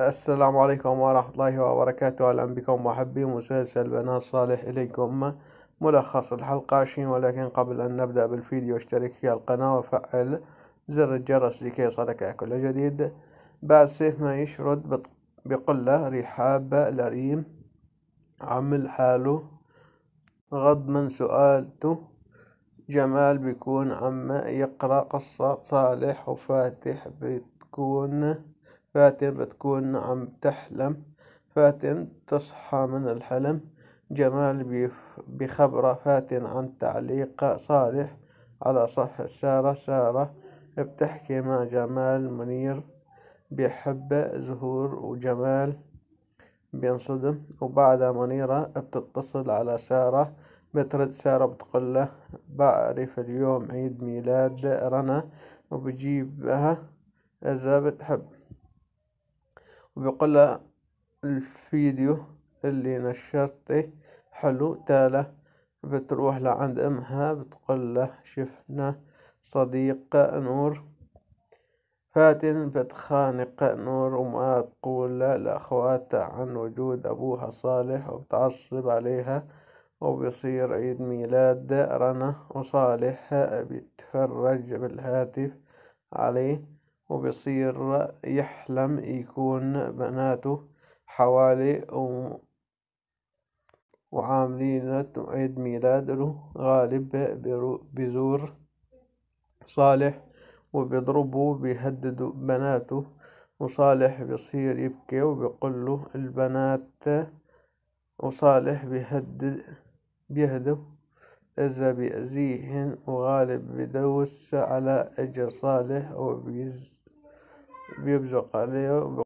السلام عليكم ورحمة الله وبركاته أهلا بكم محبي مسلسل بنات صالح إليكم ملخص الحلقة عشرين ولكن قبل أن نبدأ بالفيديو اشترك في القناة وفعل زر الجرس لكي يصلك كل جديد بعد سيف ما يشرد بقلة رحاب لريم عمل حاله غض من سؤالته جمال بيكون عم يقرأ قصة صالح وفاتح بتكون فاتن بتكون عم تحلم فاتن تصحى من الحلم جمال بخبره فاتن عن تعليق صالح على صفحة سارة سارة بتحكي مع جمال منير بيحب زهور وجمال بينصدم وبعدها منيرة بتتصل على سارة بترد سارة بتقول له بعرف اليوم عيد ميلاد رنا وبجيبها إذا بتحب وبيقول الفيديو اللي نشرته حلو تالا بتروح لعند امها بتقول له شفنا صديق نور فاتن بتخانق نور وما تقول لأخواتها عن وجود أبوها صالح وبتعصب عليها وبيصير عيد ميلاد رنا وصالح بيتفرج بالهاتف عليه وبيصير يحلم يكون بناته حوالي وعاملين عيد ميلاد له غالب بزور صالح وبيضربه وبيهددوا بناته وصالح بيصير يبكي وبيقول له البنات وصالح بيهدد بيهدم إذا بيأذيهن وغالب بدوس على أجر صالح وبيبزق عليه